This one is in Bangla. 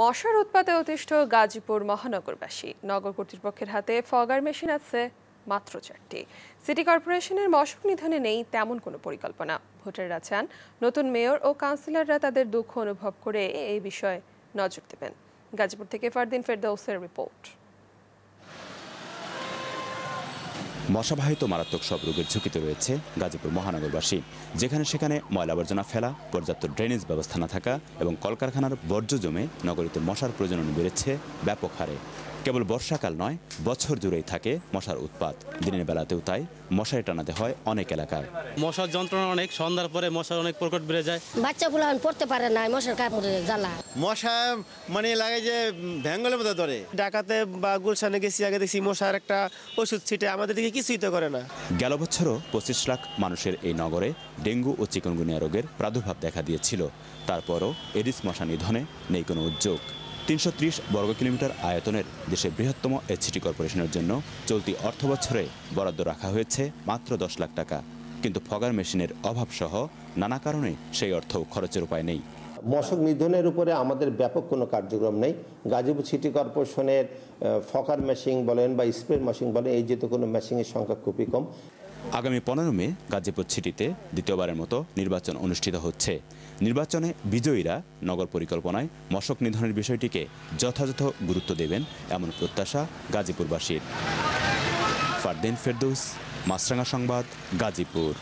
মশার উৎপাতে অতিষ্ঠ গাজীপুর মহানগরবাসী নগর কর্তৃপক্ষের হাতে ফগার মেশিন আছে মাত্র চারটি সিটি কর্পোরেশনের মশক নিধনে নেই তেমন কোনো পরিকল্পনা ভোটাররা চান নতুন মেয়র ও কাউন্সিলররা তাদের দুঃখ অনুভব করে এই বিষয়ে নজর দেবেন গাজীপুর থেকে ফারদিন ফেরদৌসের রিপোর্ট মশাবাহিত মারাত্মক সব রোগের ঝুঁকিতে রয়েছে গাজীপুর মহানগরবাসী যেখানে সেখানে ময়লা আবর্জনা ফেলা পর্যাপ্ত ড্রেনেজ ব্যবস্থা না থাকা এবং কলকারখানার বর্জ্য জমে নগরীতে মশার প্রজনন বেড়েছে ব্যাপক হারে কেবল বর্ষাকাল নয় বছর জুড়েই থাকে মশার উৎপাত দিনের বেলাতেও তাই মশারি টানাতে হয় অনেক এলাকায় মশার যন্ত্রণা অনেক সন্ধ্যার পরে মশার অনেক প্রকট বেড়ে যায় বাচ্চা গুলো পড়তে পারে না মশার কাপড় জ্বালা মশা মানে লাগে যে ভ্যাঙ্গলের মতো ধরে ডাকাতে বা গুলশানে গেছি আগে দেখছি মশার একটা ওষুধ ছিটে আমাদের দিকে কিছুই তো করে না গেল বছরও পঁচিশ লাখ মানুষের এই নগরে ডেঙ্গু ও চিকনগুনিয়া রোগের প্রাদুর্ভাব দেখা দিয়েছিল তারপরও এডিস মশা নিধনে নেই কোনো উদ্যোগ তিনশো বর্গ কিলোমিটার আয়তনের দেশের বৃহত্তম এ সিটি কর্পোরেশনের জন্য চলতি অর্থ বছরে বরাদ্দ রাখা হয়েছে মাত্র দশ লাখ টাকা কিন্তু ফগার মেশিনের অভাবসহ নানা কারণে সেই অর্থ খরচের উপায় নেই মশক নিধনের উপরে আমাদের ব্যাপক কোনো কার্যক্রম নেই গাজীপুর সিটি কর্পোরেশনের ফকার মেশিন বলেন বা স্প্রে মেশিন বলেন এই যেহেতু কোনো মেশিনের সংখ্যা খুবই কম আগামী পনেরো মে গাজীপুর সিটিতে দ্বিতীয়বারের মতো নির্বাচন অনুষ্ঠিত হচ্ছে নির্বাচনে বিজয়ীরা নগর পরিকল্পনায় মশক নিধনের বিষয়টিকে যথাযথ গুরুত্ব দেবেন এমন প্রত্যাশা গাজীপুরবাসীর ফারদিন ফেরদৌস মাছরাঙা সংবাদ গাজীপুর